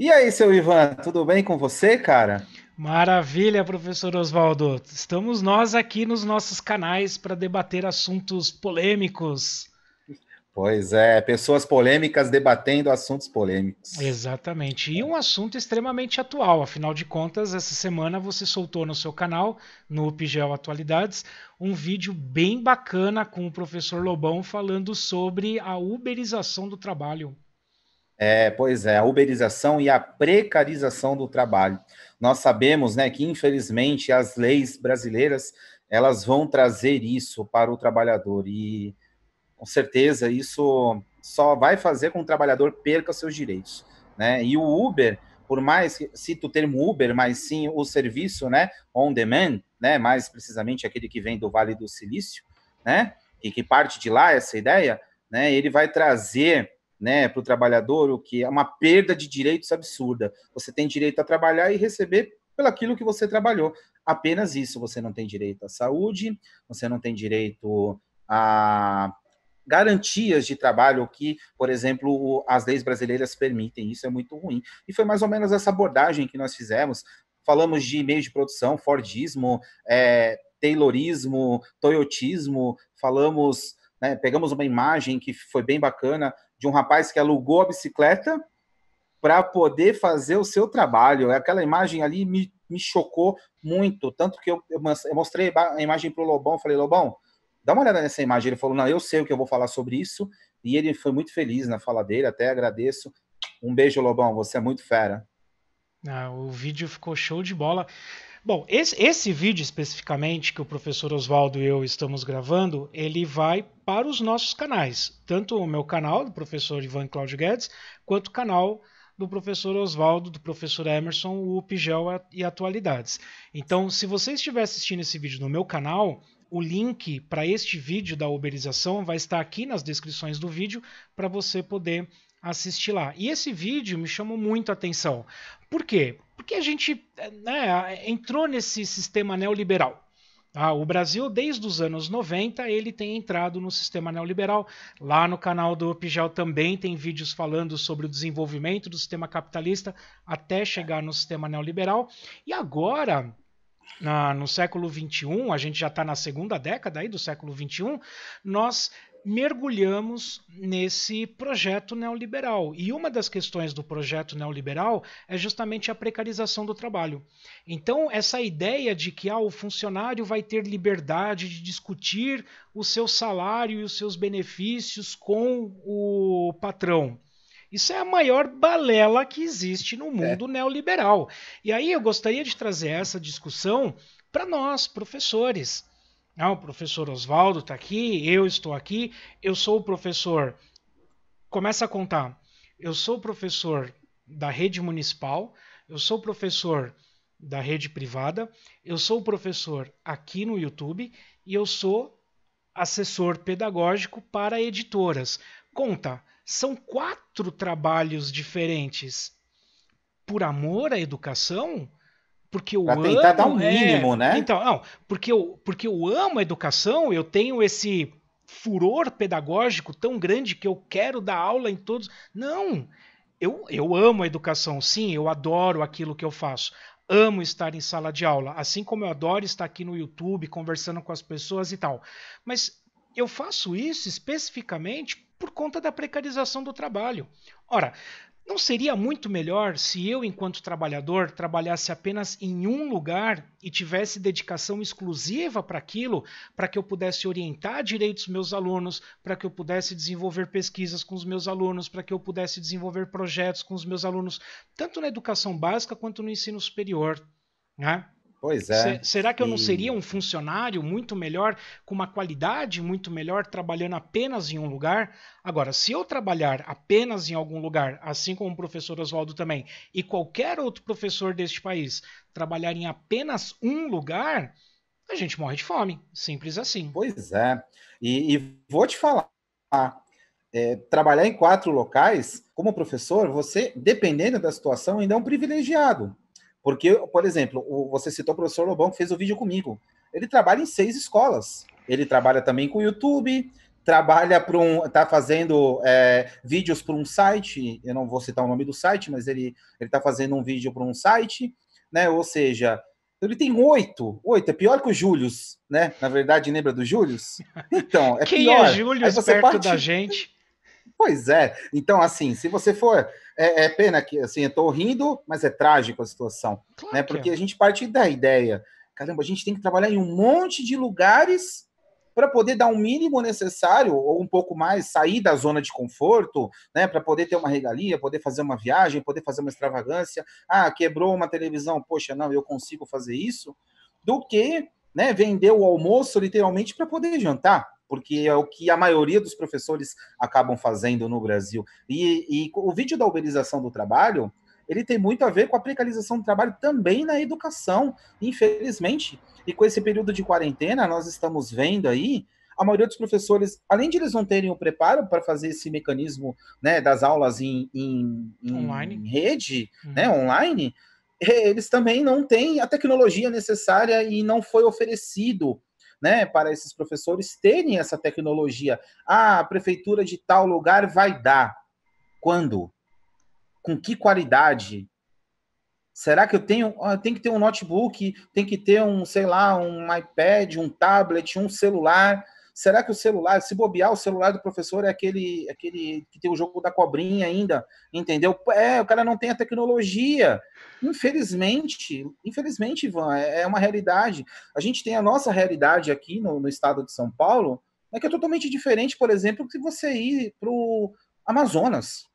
E aí, seu Ivan, tudo bem com você, cara? Maravilha, professor Oswaldo. Estamos nós aqui nos nossos canais para debater assuntos polêmicos. Pois é, pessoas polêmicas debatendo assuntos polêmicos. Exatamente. E um assunto extremamente atual, afinal de contas, essa semana você soltou no seu canal, no UPGEL Atualidades, um vídeo bem bacana com o professor Lobão falando sobre a uberização do trabalho. É, pois é, a uberização e a precarização do trabalho. Nós sabemos, né, que infelizmente as leis brasileiras elas vão trazer isso para o trabalhador e com certeza isso só vai fazer com que o trabalhador perca seus direitos, né? E o Uber, por mais que cito o termo Uber, mas sim o serviço, né, on demand, né, mais precisamente aquele que vem do Vale do Silício, né, e que parte de lá essa ideia, né, ele vai trazer né, para o trabalhador, o que é uma perda de direitos absurda. Você tem direito a trabalhar e receber pelo aquilo que você trabalhou. Apenas isso, você não tem direito à saúde, você não tem direito a garantias de trabalho que, por exemplo, as leis brasileiras permitem. Isso é muito ruim. E foi mais ou menos essa abordagem que nós fizemos. Falamos de meios de produção, Fordismo, é, Taylorismo, Toyotismo. Falamos, né, pegamos uma imagem que foi bem bacana de um rapaz que alugou a bicicleta para poder fazer o seu trabalho. Aquela imagem ali me, me chocou muito, tanto que eu, eu mostrei a imagem para o Lobão, falei, Lobão, dá uma olhada nessa imagem. Ele falou, não, eu sei o que eu vou falar sobre isso, e ele foi muito feliz na fala dele, até agradeço. Um beijo, Lobão, você é muito fera. Ah, o vídeo ficou show de bola. Bom, esse, esse, vídeo especificamente que o professor Oswaldo e eu estamos gravando, ele vai para os nossos canais, tanto o meu canal do professor Ivan Claudio Guedes, quanto o canal do professor Oswaldo, do professor Emerson, o Pigel e Atualidades. Então, se você estiver assistindo esse vídeo no meu canal, o link para este vídeo da uberização vai estar aqui nas descrições do vídeo para você poder assistir lá. E esse vídeo me chamou muito a atenção. Por quê? porque a gente né, entrou nesse sistema neoliberal. Ah, o Brasil, desde os anos 90, ele tem entrado no sistema neoliberal. Lá no canal do Pijal também tem vídeos falando sobre o desenvolvimento do sistema capitalista até chegar no sistema neoliberal. E agora, no século XXI, a gente já está na segunda década aí do século XXI, nós mergulhamos nesse projeto neoliberal. E uma das questões do projeto neoliberal é justamente a precarização do trabalho. Então, essa ideia de que ah, o funcionário vai ter liberdade de discutir o seu salário e os seus benefícios com o patrão. Isso é a maior balela que existe no é. mundo é. neoliberal. E aí eu gostaria de trazer essa discussão para nós, professores. Ah, o professor Oswaldo está aqui, eu estou aqui, eu sou o professor. Começa a contar. Eu sou o professor da rede municipal, eu sou o professor da rede privada, eu sou o professor aqui no YouTube e eu sou assessor pedagógico para editoras. Conta, são quatro trabalhos diferentes. Por amor à educação, porque eu pra tentar amo, dar um é mínimo, é... né? Então, não, porque eu, porque eu amo a educação, eu tenho esse furor pedagógico tão grande que eu quero dar aula em todos. Não, eu, eu amo a educação, sim, eu adoro aquilo que eu faço. Amo estar em sala de aula, assim como eu adoro estar aqui no YouTube conversando com as pessoas e tal. Mas eu faço isso especificamente por conta da precarização do trabalho. Ora, não seria muito melhor se eu, enquanto trabalhador, trabalhasse apenas em um lugar e tivesse dedicação exclusiva para aquilo, para que eu pudesse orientar direito os meus alunos, para que eu pudesse desenvolver pesquisas com os meus alunos, para que eu pudesse desenvolver projetos com os meus alunos, tanto na educação básica quanto no ensino superior? Né? Pois é. será que eu não seria um funcionário muito melhor, com uma qualidade muito melhor, trabalhando apenas em um lugar? Agora, se eu trabalhar apenas em algum lugar, assim como o professor Oswaldo também, e qualquer outro professor deste país trabalhar em apenas um lugar, a gente morre de fome. Simples assim. Pois é. E, e vou te falar. É, trabalhar em quatro locais, como professor, você, dependendo da situação, ainda é um privilegiado porque, por exemplo, o, você citou o professor Lobão, que fez o vídeo comigo. Ele trabalha em seis escolas. Ele trabalha também com o YouTube, trabalha para um. está fazendo é, vídeos para um site. Eu não vou citar o nome do site, mas ele está fazendo um vídeo para um site, né? Ou seja, ele tem oito. Oito, é pior que o Július, né? Na verdade, lembra do Július? Então, é Quem é pior. é Július perto parte... da gente? Pois é. Então, assim, se você for. É, é pena que, assim, eu tô rindo, mas é trágico a situação. Né? Claro né? Porque é. a gente parte da ideia. Caramba, a gente tem que trabalhar em um monte de lugares para poder dar o um mínimo necessário, ou um pouco mais, sair da zona de conforto, né? Para poder ter uma regalia, poder fazer uma viagem, poder fazer uma extravagância. Ah, quebrou uma televisão, poxa, não, eu consigo fazer isso. Do que né, vender o almoço literalmente para poder jantar porque é o que a maioria dos professores acabam fazendo no Brasil. E, e o vídeo da uberização do trabalho, ele tem muito a ver com a precarização do trabalho também na educação, infelizmente. E com esse período de quarentena, nós estamos vendo aí a maioria dos professores, além de eles não terem o preparo para fazer esse mecanismo né, das aulas em, em, em rede, uhum. né, online, eh, eles também não têm a tecnologia necessária e não foi oferecido né, para esses professores terem essa tecnologia. Ah, a prefeitura de tal lugar vai dar. Quando? Com que qualidade? Será que eu tenho, ah, tem que ter um notebook, tem que ter um, sei lá, um iPad, um tablet, um celular? Será que o celular, se bobear, o celular do professor é aquele, aquele que tem o jogo da cobrinha ainda, entendeu? É, o cara não tem a tecnologia. Infelizmente, infelizmente, Ivan, é, é uma realidade. A gente tem a nossa realidade aqui no, no estado de São Paulo, né, que é totalmente diferente, por exemplo, se você ir para o Amazonas.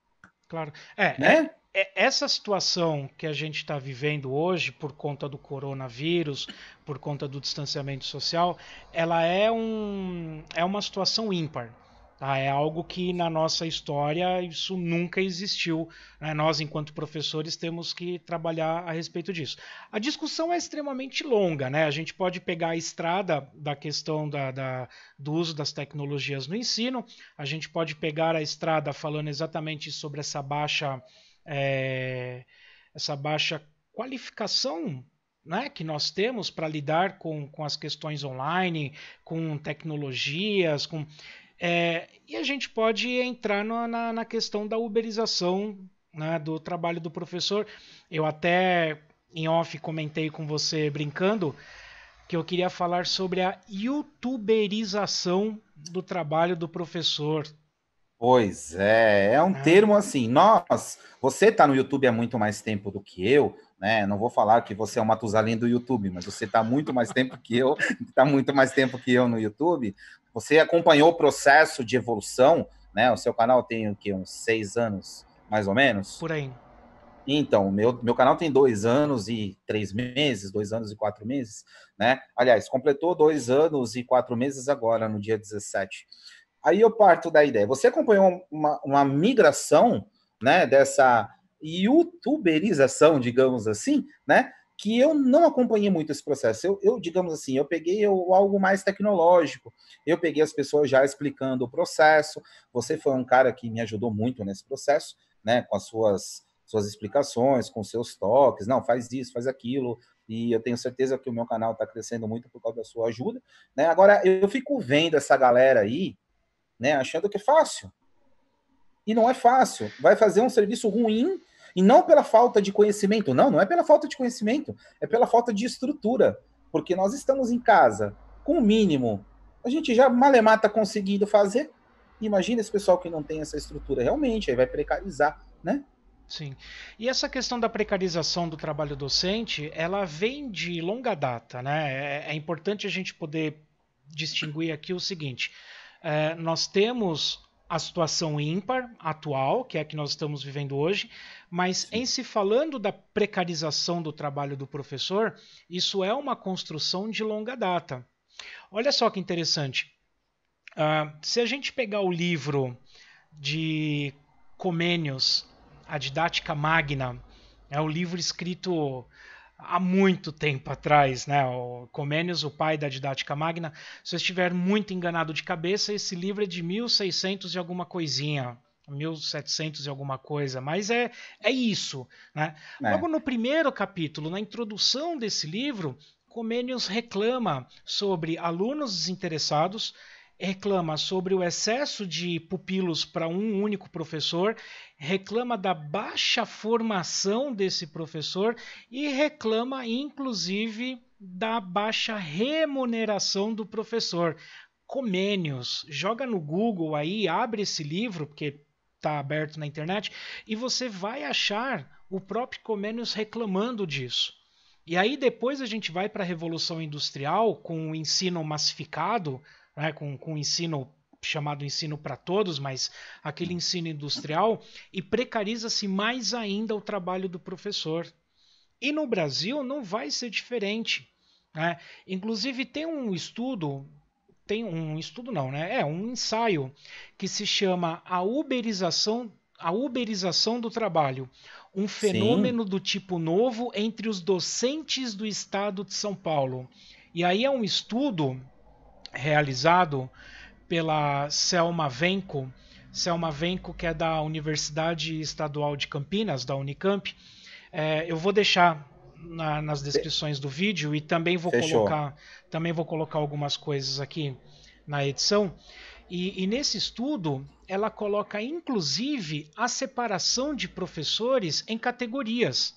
Claro. É, né? É é, essa situação que a gente está vivendo hoje por conta do coronavírus, por conta do distanciamento social, ela é, um, é uma situação ímpar. Tá? É algo que na nossa história isso nunca existiu. Né? Nós, enquanto professores, temos que trabalhar a respeito disso. A discussão é extremamente longa, né? A gente pode pegar a estrada da questão da, da, do uso das tecnologias no ensino, a gente pode pegar a estrada falando exatamente sobre essa baixa é, essa baixa qualificação né, que nós temos para lidar com, com as questões online, com tecnologias, com, é, e a gente pode entrar no, na, na questão da uberização né, do trabalho do professor. Eu até em off comentei com você brincando que eu queria falar sobre a youtuberização do trabalho do professor. Pois é, é um ah. termo assim. Nós, você está no YouTube há muito mais tempo do que eu, né? Não vou falar que você é o Matusalém do YouTube, mas você está muito mais tempo que eu, está muito mais tempo que eu no YouTube. Você acompanhou o processo de evolução, né? O seu canal tem o quê? Uns seis anos, mais ou menos? Por aí. Então, meu, meu canal tem dois anos e três meses, dois anos e quatro meses, né? Aliás, completou dois anos e quatro meses agora, no dia 17. Aí eu parto da ideia. Você acompanhou uma, uma migração, né, dessa youtuberização, digamos assim, né, que eu não acompanhei muito esse processo. Eu, eu digamos assim, eu peguei algo mais tecnológico. Eu peguei as pessoas já explicando o processo. Você foi um cara que me ajudou muito nesse processo, né? Com as suas, suas explicações, com seus toques. Não, faz isso, faz aquilo. E eu tenho certeza que o meu canal está crescendo muito por causa da sua ajuda. Né? Agora, eu fico vendo essa galera aí né? Achando que é fácil. E não é fácil. Vai fazer um serviço ruim e não pela falta de conhecimento. Não, não é pela falta de conhecimento, é pela falta de estrutura. Porque nós estamos em casa, com o mínimo. A gente já malemata conseguindo fazer. Imagina esse pessoal que não tem essa estrutura realmente, aí vai precarizar, né? Sim. E essa questão da precarização do trabalho docente, ela vem de longa data, né? É, é importante a gente poder distinguir aqui o seguinte: é, nós temos a situação ímpar atual, que é a que nós estamos vivendo hoje, mas Sim. em se falando da precarização do trabalho do professor, isso é uma construção de longa data. Olha só que interessante. Uh, se a gente pegar o livro de Comênios, a Didática Magna, é um livro escrito há muito tempo atrás, né? O Comênios, o pai da didática magna. Se eu estiver muito enganado de cabeça, esse livro é de 1600 e alguma coisinha. 1700 e alguma coisa, mas é, é isso. Né? É. Logo no primeiro capítulo, na introdução desse livro, Comênios reclama sobre alunos desinteressados reclama sobre o excesso de pupilos para um único professor, reclama da baixa formação desse professor e reclama, inclusive, da baixa remuneração do professor. Comênios, joga no Google aí, abre esse livro, porque está aberto na internet, e você vai achar o próprio Comênios reclamando disso. E aí depois a gente vai para a Revolução Industrial, com o ensino massificado, né, com, com ensino chamado ensino para todos, mas aquele ensino industrial, e precariza-se mais ainda o trabalho do professor. E no Brasil não vai ser diferente. Né? Inclusive tem um estudo, tem um estudo não, né? É um ensaio que se chama a uberização, a uberização do trabalho, um fenômeno Sim. do tipo novo entre os docentes do Estado de São Paulo. E aí é um estudo realizado pela Selma Venco. Selma Venco, que é da Universidade Estadual de Campinas, da Unicamp. É, eu vou deixar na, nas descrições do vídeo e também vou Fechou. colocar também vou colocar algumas coisas aqui na edição. E, e, nesse estudo, ela coloca inclusive a separação de professores em categorias.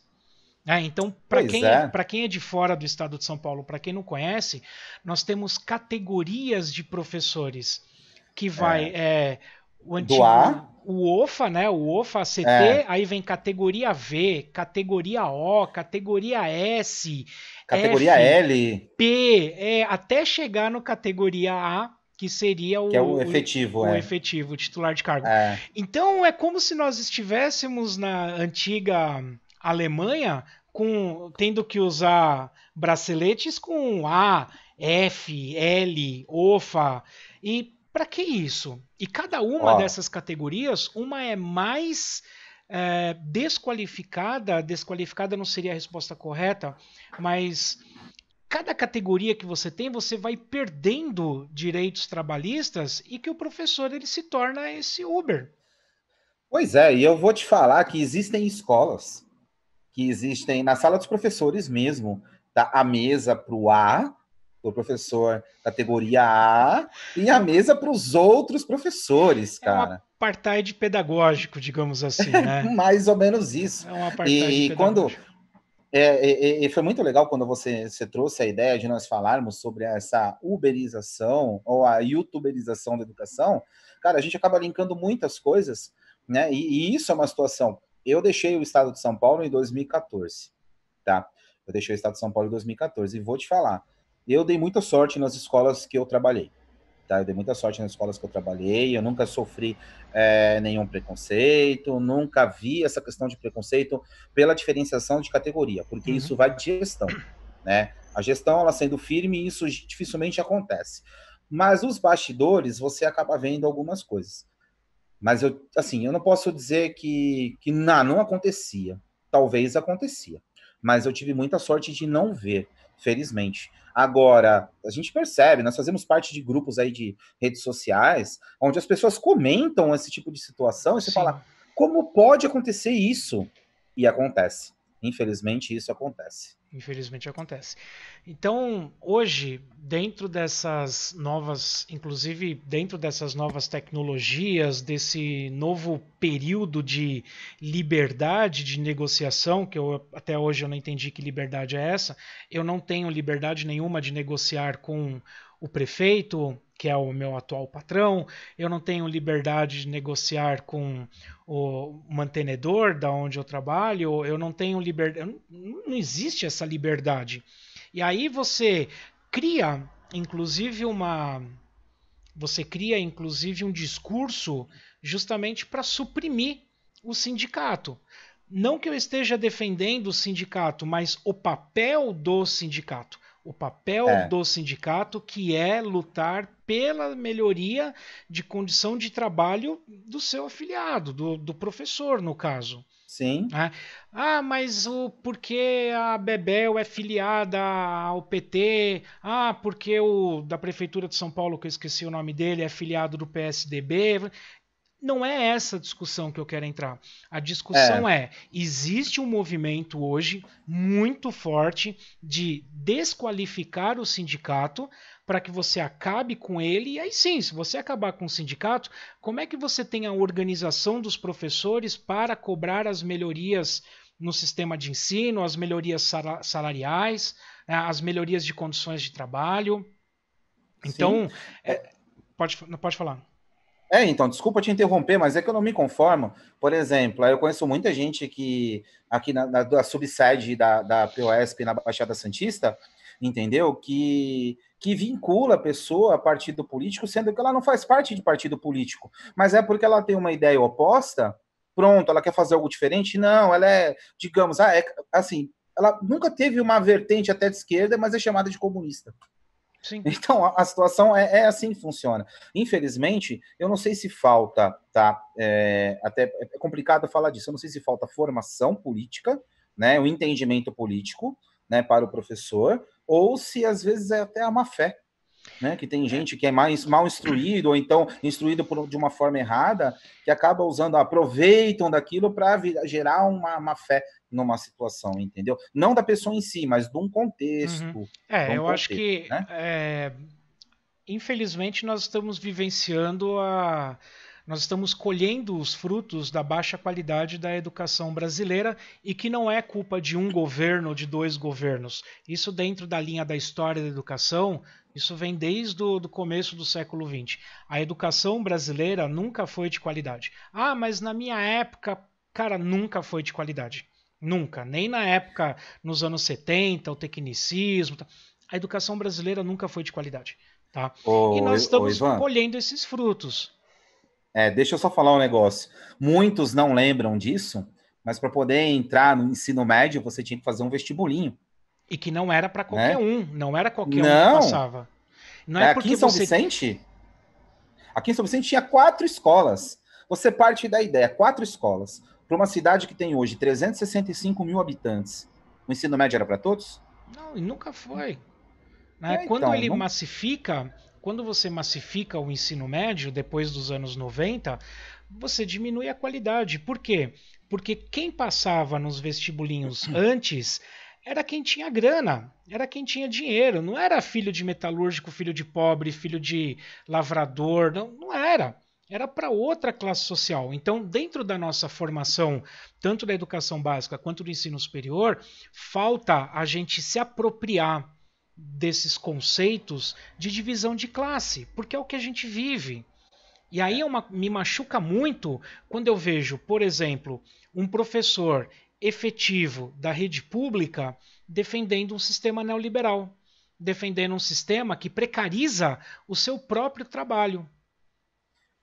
É, então, para quem, é. quem é de fora do estado de São Paulo, para quem não conhece, nós temos categorias de professores que vai é. é o antigo, o OFA, né? O OFA CT, é. aí vem categoria V, categoria O, categoria S, categoria F, L, P, é, até chegar no categoria A, que seria o, que é o efetivo, o, é. o efetivo, o titular de cargo. É. Então é como se nós estivéssemos na antiga Alemanha com tendo que usar braceletes com A, F, L, OFA. E para que isso? E cada uma oh. dessas categorias, uma é mais é, desqualificada, desqualificada não seria a resposta correta, mas cada categoria que você tem, você vai perdendo direitos trabalhistas e que o professor ele se torna esse Uber. Pois é, e eu vou te falar que existem escolas que existem na sala dos professores mesmo, tá? A mesa para o A, o professor categoria A, e a mesa para os outros professores, cara. É um apartheid pedagógico, digamos assim, né? Mais ou menos isso. É um apartheid e, pedagógico. quando é, foi muito legal quando você, você, trouxe a ideia de nós falarmos sobre essa uberização ou a youtuberização da educação. Cara, a gente acaba linkando muitas coisas, né? E, e isso é uma situação eu deixei o estado de São Paulo em 2014, tá? Eu deixei o estado de São Paulo em 2014 e vou te falar, eu dei muita sorte nas escolas que eu trabalhei, tá? Eu dei muita sorte nas escolas que eu trabalhei, eu nunca sofri é, nenhum preconceito, nunca vi essa questão de preconceito pela diferenciação de categoria, porque uhum. isso vai de gestão, né? A gestão, ela sendo firme, isso dificilmente acontece. Mas os bastidores, você acaba vendo algumas coisas. Mas eu, assim, eu não posso dizer que, que não, não acontecia. Talvez acontecia. Mas eu tive muita sorte de não ver, felizmente. Agora, a gente percebe, nós fazemos parte de grupos aí de redes sociais, onde as pessoas comentam esse tipo de situação e você Sim. fala, como pode acontecer isso? E acontece. Infelizmente, isso acontece. Infelizmente acontece. Então, hoje, dentro dessas novas, inclusive dentro dessas novas tecnologias, desse novo período de liberdade de negociação, que eu até hoje eu não entendi que liberdade é essa, eu não tenho liberdade nenhuma de negociar com o prefeito, que é o meu atual patrão, eu não tenho liberdade de negociar com o mantenedor da onde eu trabalho, eu não tenho liberdade, não existe essa liberdade. E aí você cria, inclusive uma você cria inclusive um discurso justamente para suprimir o sindicato. Não que eu esteja defendendo o sindicato, mas o papel do sindicato o papel é. do sindicato, que é lutar pela melhoria de condição de trabalho do seu afiliado, do, do professor, no caso. Sim. É. Ah, mas o porque a Bebel é filiada ao PT? Ah, porque o da prefeitura de São Paulo, que eu esqueci o nome dele, é filiado do PSDB não é essa discussão que eu quero entrar. A discussão é. é: existe um movimento hoje muito forte de desqualificar o sindicato para que você acabe com ele. E aí sim, se você acabar com o sindicato, como é que você tem a organização dos professores para cobrar as melhorias no sistema de ensino, as melhorias salariais, né, as melhorias de condições de trabalho? Então, é, é, pode, pode falar. É, então, desculpa te interromper, mas é que eu não me conformo. Por exemplo, eu conheço muita gente que aqui na, na, subside da, da POSP na Baixada Santista, entendeu? Que, que vincula a pessoa a partido político, sendo que ela não faz parte de partido político. Mas é porque ela tem uma ideia oposta, pronto, ela quer fazer algo diferente? Não, ela é, digamos, ah, é, assim, ela nunca teve uma vertente até de esquerda, mas é chamada de comunista. Sim. Então, a, a situação é, é, assim que funciona. Infelizmente, eu não sei se falta, tá? É, até é, é complicado falar disso. Eu não sei se falta formação política, né? O entendimento político, né? Para o professor, ou se às vezes é até a má fé. Né, que tem gente que é mais mal instruído ou então instruído por, de uma forma errada que acaba usando ah, aproveitam daquilo para gerar uma má fé numa situação, entendeu? Não da pessoa em si, mas de um contexto. Uhum. É, um eu contexto, acho que, né? é, infelizmente, nós estamos vivenciando a. Nós estamos colhendo os frutos da baixa qualidade da educação brasileira e que não é culpa de um governo ou de dois governos. Isso, dentro da linha da história da educação, isso vem desde o do começo do século XX. A educação brasileira nunca foi de qualidade. Ah, mas na minha época, cara, nunca foi de qualidade Nunca. Nem na época, nos anos 70, o tecnicismo. Tá? A educação brasileira nunca foi de qualidade. Tá? Ô, e nós estamos ô, colhendo esses frutos. É, deixa eu só falar um negócio. Muitos não lembram disso, mas para poder entrar no ensino médio, você tinha que fazer um vestibulinho. E que não era para qualquer né? um, não era qualquer não. um que passava. Não é, é aqui em São você... Vicente? Aqui em São Vicente tinha quatro escolas. Você parte da ideia, quatro escolas para uma cidade que tem hoje 365 mil habitantes, o ensino médio era para todos? Não, e nunca foi. Né? É, quando então, ele não... massifica, quando você massifica o ensino médio depois dos anos 90, você diminui a qualidade. Por quê? Porque quem passava nos vestibulinhos antes era quem tinha grana, era quem tinha dinheiro, não era filho de metalúrgico, filho de pobre, filho de lavrador, não, não era era para outra classe social. Então, dentro da nossa formação, tanto da educação básica quanto do ensino superior, falta a gente se apropriar desses conceitos de divisão de classe, porque é o que a gente vive. E aí é uma, me machuca muito quando eu vejo, por exemplo, um professor efetivo da rede pública defendendo um sistema neoliberal, defendendo um sistema que precariza o seu próprio trabalho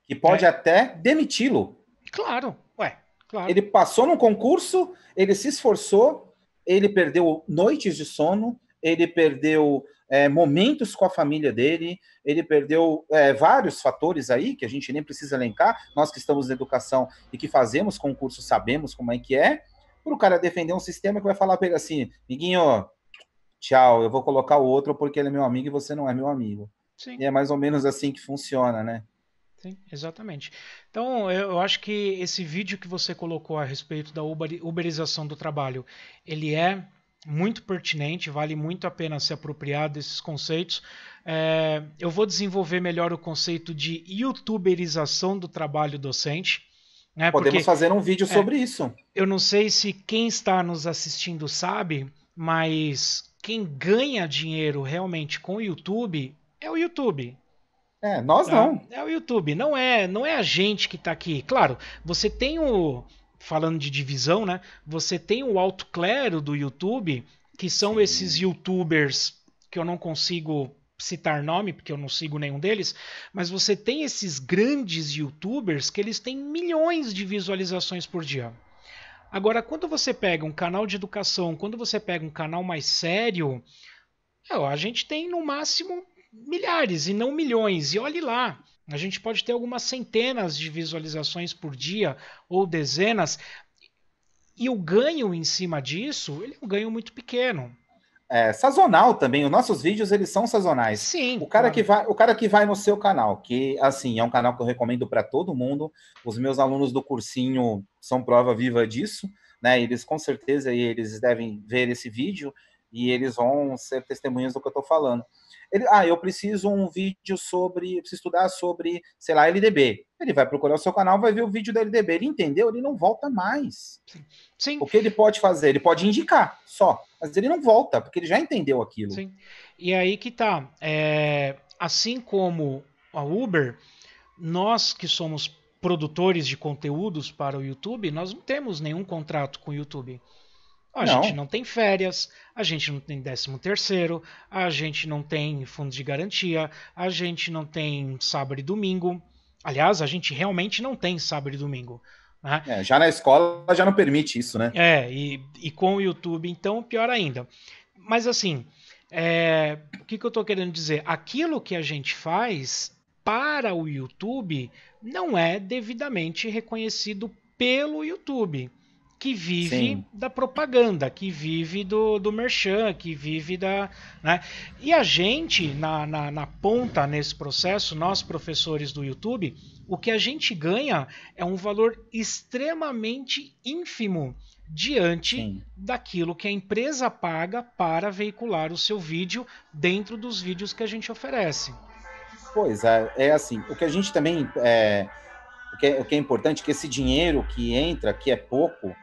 que pode é. até demiti-lo. Claro, ué, claro. Ele passou num concurso, ele se esforçou, ele perdeu noites de sono, ele perdeu é, momentos com a família dele, ele perdeu é, vários fatores aí que a gente nem precisa elencar. Nós que estamos na educação e que fazemos concurso sabemos como é que é. Para o cara defender um sistema que vai falar para ele assim, amiguinho, tchau, eu vou colocar o outro porque ele é meu amigo e você não é meu amigo. Sim. E é mais ou menos assim que funciona, né? Sim, exatamente. Então, eu acho que esse vídeo que você colocou a respeito da uberização do trabalho, ele é muito pertinente, vale muito a pena se apropriar desses conceitos. É, eu vou desenvolver melhor o conceito de youtuberização do trabalho docente. Né, Podemos porque, fazer um vídeo é, sobre é, isso. Eu não sei se quem está nos assistindo sabe, mas quem ganha dinheiro realmente com o YouTube é o YouTube. É, nós tá? não. É o YouTube, não é, não é a gente que está aqui. Claro, você tem o falando de divisão, né? Você tem o alto clero do YouTube, que são Sim. esses YouTubers que eu não consigo citar nome, porque eu não sigo nenhum deles, mas você tem esses grandes youtubers que eles têm milhões de visualizações por dia. Agora, quando você pega um canal de educação, quando você pega um canal mais sério, a gente tem no máximo milhares e não milhões. E olhe lá, a gente pode ter algumas centenas de visualizações por dia ou dezenas. E o ganho em cima disso, ele é um ganho muito pequeno. É, sazonal também. Os nossos vídeos eles são sazonais. Sim. O cara claro. que vai, o cara que vai no seu canal, que assim é um canal que eu recomendo para todo mundo. Os meus alunos do cursinho são prova viva disso, né? Eles com certeza eles devem ver esse vídeo e eles vão ser testemunhas do que eu estou falando. Ele, ah, eu preciso um vídeo sobre, preciso estudar sobre, sei lá, LDB. Ele vai procurar o seu canal, vai ver o vídeo da LDB. Ele entendeu, ele não volta mais. Sim. Sim. O que ele pode fazer? Ele pode indicar só, mas ele não volta, porque ele já entendeu aquilo. Sim. E é aí que tá. É, assim como a Uber, nós que somos produtores de conteúdos para o YouTube, nós não temos nenhum contrato com o YouTube. A não. gente não tem férias, a gente não tem décimo terceiro, a gente não tem fundo de garantia, a gente não tem sábado e domingo. Aliás, a gente realmente não tem sábado e domingo. Né? É, já na escola já não permite isso, né? É, e, e com o YouTube, então, pior ainda. Mas assim, é, o que, que eu estou querendo dizer? Aquilo que a gente faz para o YouTube não é devidamente reconhecido pelo YouTube que vive Sim. da propaganda, que vive do, do merchan, que vive da. Né? E a gente, na, na, na, ponta nesse processo, nós professores do YouTube, o que a gente ganha é um valor extremamente ínfimo diante Sim. daquilo que a empresa paga para veicular o seu vídeo dentro dos vídeos que a gente oferece. Pois é, é assim. O que a gente também. É, o, que é, o que é importante é que esse dinheiro que entra, que é pouco,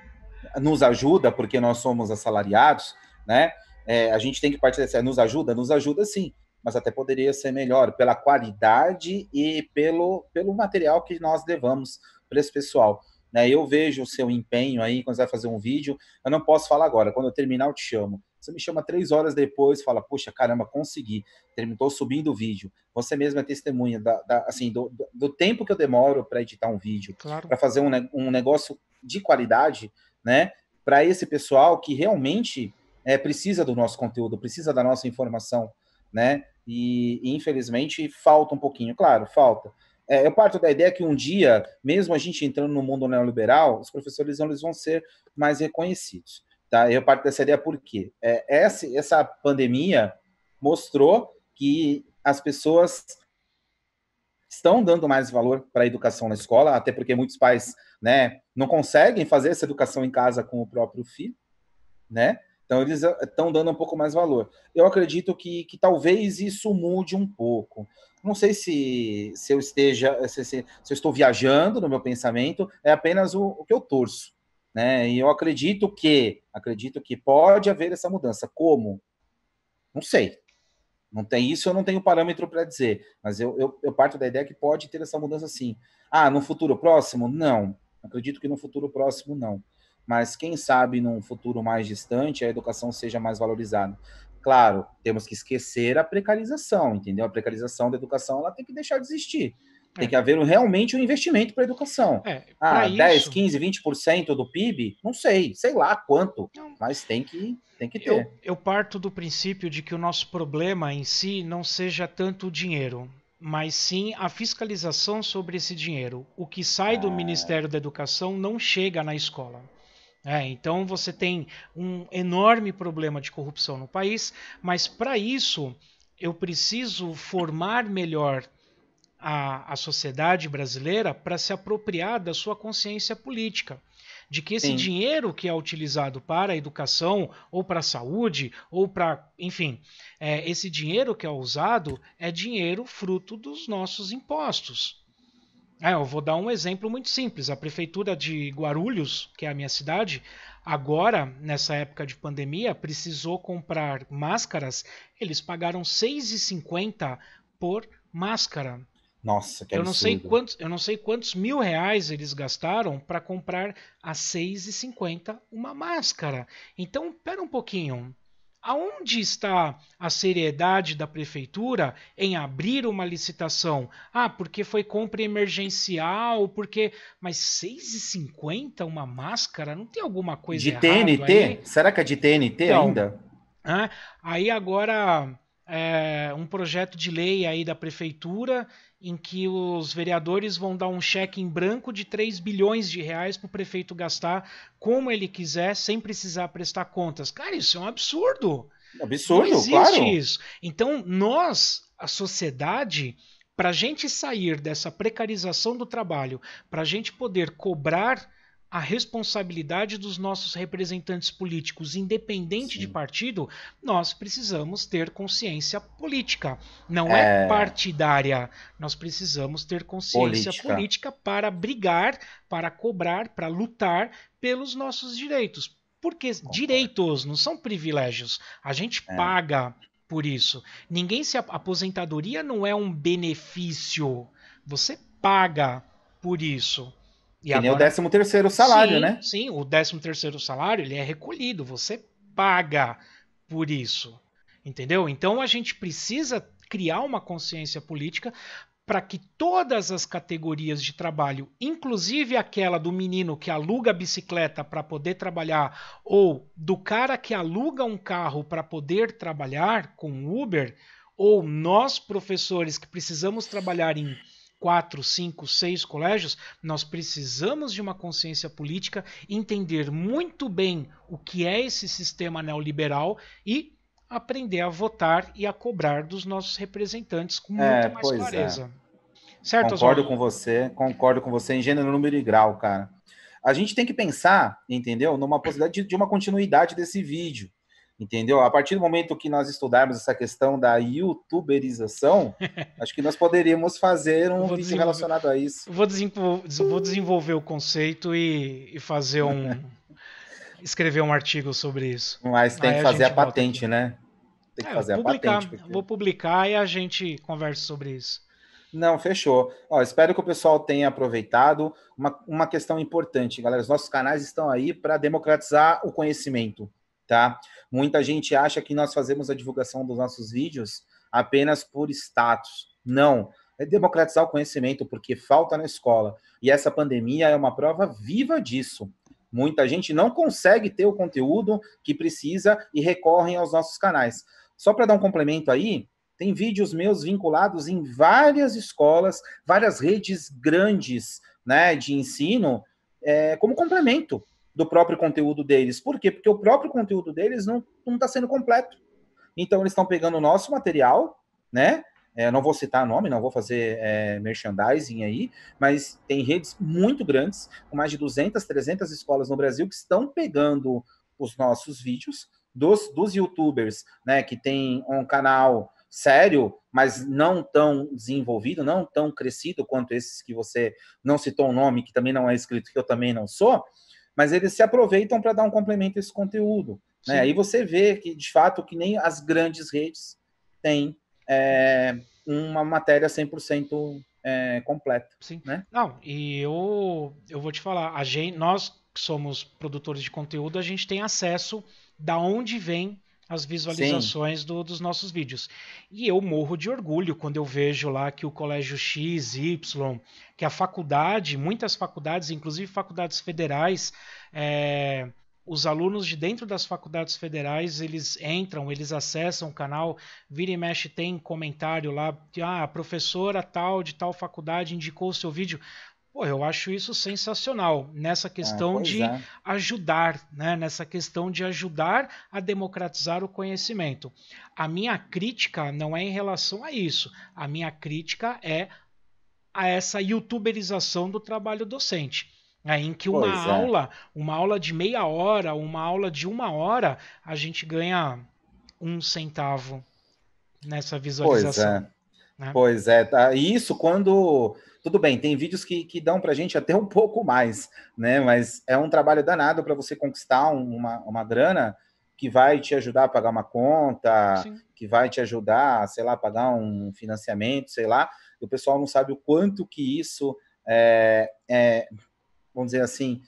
nos ajuda, porque nós somos assalariados, né? É, a gente tem que partir dessa. Nos ajuda? Nos ajuda sim, mas até poderia ser melhor pela qualidade e pelo, pelo material que nós levamos para esse pessoal. Né? Eu vejo o seu empenho aí quando você vai fazer um vídeo. Eu não posso falar agora, quando eu terminar, eu te chamo. Você me chama três horas depois, fala, puxa, caramba, consegui. Terminou subindo o vídeo. Você mesmo é testemunha da, da assim, do, do, tempo que eu demoro para editar um vídeo, claro. para fazer um, um negócio de qualidade né? Para esse pessoal que realmente é, precisa do nosso conteúdo, precisa da nossa informação, né? E, e infelizmente falta um pouquinho, claro, falta. É, eu parto da ideia que um dia, mesmo a gente entrando no mundo neoliberal, os professores eles vão ser mais reconhecidos, tá? Eu parto dessa ideia porque é, essa, essa pandemia mostrou que as pessoas estão dando mais valor para a educação na escola, até porque muitos pais né, não conseguem fazer essa educação em casa com o próprio filho, né? Então eles estão eh, dando um pouco mais valor. Eu acredito que, que talvez isso mude um pouco. Não sei se, se eu esteja, se, se, se eu estou viajando no meu pensamento, é apenas o, o que eu torço. Né? E eu acredito que, acredito que pode haver essa mudança. Como? Não sei. Não tem isso, eu não tenho parâmetro para dizer. Mas eu, eu, eu parto da ideia que pode ter essa mudança sim. Ah, no futuro próximo? Não. Acredito que no futuro próximo não. Mas quem sabe num futuro mais distante a educação seja mais valorizada. Claro, temos que esquecer a precarização, entendeu? A precarização da educação ela tem que deixar de existir. Tem é. que haver realmente um investimento para a educação. É, ah, isso... 10, 15, 20% do PIB? Não sei, sei lá quanto, não. mas tem que, tem que ter. Eu, eu parto do princípio de que o nosso problema em si não seja tanto o dinheiro mas sim a fiscalização sobre esse dinheiro. O que sai do ah. Ministério da Educação não chega na escola. É, então você tem um enorme problema de corrupção no país, mas para isso eu preciso formar melhor a, a sociedade brasileira para se apropriar da sua consciência política de que esse Sim. dinheiro que é utilizado para a educação ou para a saúde ou para, enfim, é, esse dinheiro que é usado é dinheiro fruto dos nossos impostos. É, eu vou dar um exemplo muito simples. A prefeitura de Guarulhos, que é a minha cidade, agora, nessa época de pandemia, precisou comprar máscaras. Eles pagaram R$ 6,50 por máscara. Nossa, que eu não sei quantos, Eu não sei quantos mil reais eles gastaram para comprar a 6,50 uma máscara. Então, pera um pouquinho. Aonde está a seriedade da prefeitura em abrir uma licitação? Ah, porque foi compra emergencial, porque. Mas 6,50 uma máscara? Não tem alguma coisa De TNT? Aí? Será que é de TNT então, ainda? Ah, aí agora é, um projeto de lei aí da prefeitura em que os vereadores vão dar um cheque em branco de 3 bilhões de reais para o prefeito gastar como ele quiser, sem precisar prestar contas. Cara, isso é um absurdo. absurdo, Não existe claro. isso. Então, nós, a sociedade, para a gente sair dessa precarização do trabalho, para a gente poder cobrar a responsabilidade dos nossos representantes políticos, independente Sim. de partido, nós precisamos ter consciência política. Não é, é partidária. Nós precisamos ter consciência política. política para brigar, para cobrar, para lutar pelos nossos direitos. Porque Concordo. direitos não são privilégios. A gente é. paga por isso. Ninguém se aposentadoria não é um benefício. Você paga por isso. E agora... é o décimo terceiro salário, sim, né? Sim, o décimo terceiro salário ele é recolhido, você paga por isso, entendeu? Então a gente precisa criar uma consciência política para que todas as categorias de trabalho, inclusive aquela do menino que aluga bicicleta para poder trabalhar ou do cara que aluga um carro para poder trabalhar com Uber, ou nós professores que precisamos trabalhar em quatro, cinco, seis colégios, nós precisamos de uma consciência política, entender muito bem o que é esse sistema neoliberal e aprender a votar e a cobrar dos nossos representantes com muita é, mais é. clareza. É. Certo, concordo Oswaldo? com você, concordo com você em gênero, número e grau, cara. A gente tem que pensar, entendeu, numa possibilidade de, de uma continuidade desse vídeo. Entendeu? A partir do momento que nós estudarmos essa questão da youtuberização, acho que nós poderíamos fazer um vídeo relacionado a isso. Vou, vou desenvolver o conceito e, e fazer um. escrever um artigo sobre isso. Mas tem Aí que fazer a, a patente, né? Tem que é, fazer publicar, a patente. Porque... Vou publicar e a gente conversa sobre isso. Não, fechou. Ó, espero que o pessoal tenha aproveitado. Uma, uma questão importante, galera. Os nossos canais estão aí para democratizar o conhecimento tá? Muita gente acha que nós fazemos a divulgação dos nossos vídeos apenas por status. Não, é democratizar o conhecimento, porque falta na escola. E essa pandemia é uma prova viva disso. Muita gente não consegue ter o conteúdo que precisa e recorrem aos nossos canais. Só para dar um complemento aí, tem vídeos meus vinculados em várias escolas, várias redes grandes né, de ensino, é, como complemento do próprio conteúdo deles. Por quê? Porque o próprio conteúdo deles não está sendo completo. Então, eles estão pegando o nosso material, né? É, não vou citar nome, não vou fazer é, merchandising aí, mas tem redes muito grandes, com mais de 200, 300 escolas no Brasil que estão pegando os nossos vídeos dos, dos youtubers, né, que tem um canal sério, mas não tão desenvolvido, não tão crescido quanto esses que você não citou o nome, que também não é escrito, que eu também não sou, mas eles se aproveitam para dar um complemento a esse conteúdo. Né? Aí você vê que, de fato, que nem as grandes redes têm é, uma matéria 100% é, completa. Sim. Né? Não, e eu, eu vou te falar, a gente, nós que somos produtores de conteúdo, a gente tem acesso da onde vem as visualizações do, dos nossos vídeos. E eu morro de orgulho quando eu vejo lá que o colégio X, Y, que a faculdade, muitas faculdades, inclusive faculdades federais, é, os alunos de dentro das faculdades federais, eles entram, eles acessam o canal, vira e mexe tem comentário lá, ah, a professora tal de tal faculdade indicou o seu vídeo. Pô, eu acho isso sensacional nessa ah, questão ah, de é. ajudar, né? Nessa questão de ajudar a democratizar o conhecimento. A minha crítica não é em relação a isso. A minha crítica é a essa youtuberização do trabalho docente. É, em que uma pois é. aula, é. uma aula de meia hora, uma aula de uma hora, a gente ganha um centavo nessa visualização. Pois é. Né? Pois é, tá. isso quando. Tudo bem, tem vídeos que, que dão para a gente até um pouco mais, né? Mas é um trabalho danado para você conquistar uma, uma grana que vai te ajudar a pagar uma conta, Sim. que vai te ajudar, sei lá, a pagar um financiamento, sei lá. E o pessoal não sabe o quanto que isso é, é vamos dizer assim,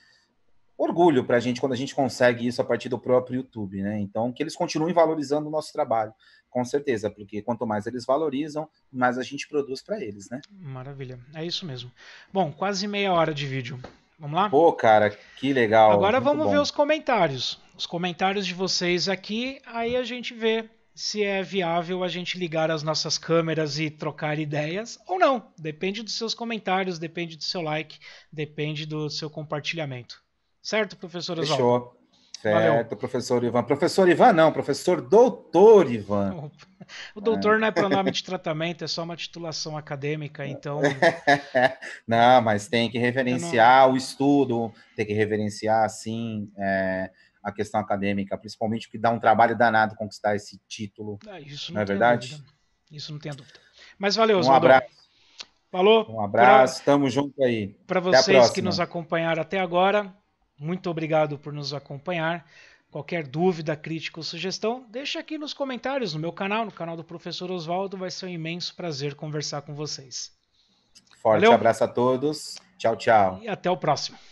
orgulho para a gente quando a gente consegue isso a partir do próprio YouTube, né? Então, que eles continuem valorizando o nosso trabalho, com certeza, porque quanto mais eles valorizam, mais a gente produz para eles, né? Maravilha, é isso mesmo. Bom, quase meia hora de vídeo. Vamos lá? Pô, cara, que legal. Agora Muito vamos bom. ver os comentários. Os comentários de vocês aqui, aí a gente vê se é viável a gente ligar as nossas câmeras e trocar ideias ou não. Depende dos seus comentários, depende do seu like, depende do seu compartilhamento. Certo, professor Oswaldo? Fechou. Certo, professor Ivan. Professor Ivan, não, professor doutor Ivan. O doutor não é pronome de tratamento, é só uma titulação acadêmica, então. não, mas tem que reverenciar não... o estudo, tem que reverenciar, sim, é, a questão acadêmica, principalmente porque dá um trabalho danado conquistar esse título. Ah, isso não, é não é verdade? Dúvida. Isso não tem dúvida. Mas valeu, Um abraço. Falou. Um abraço, pra, tamo junto aí. Para vocês que nos acompanharam até agora, muito obrigado por nos acompanhar. Qualquer dúvida, crítica ou sugestão, deixa aqui nos comentários no meu canal, no canal do professor Oswaldo. Vai ser um imenso prazer conversar com vocês. Forte Valeu. abraço a todos. Tchau, tchau. E até o próximo.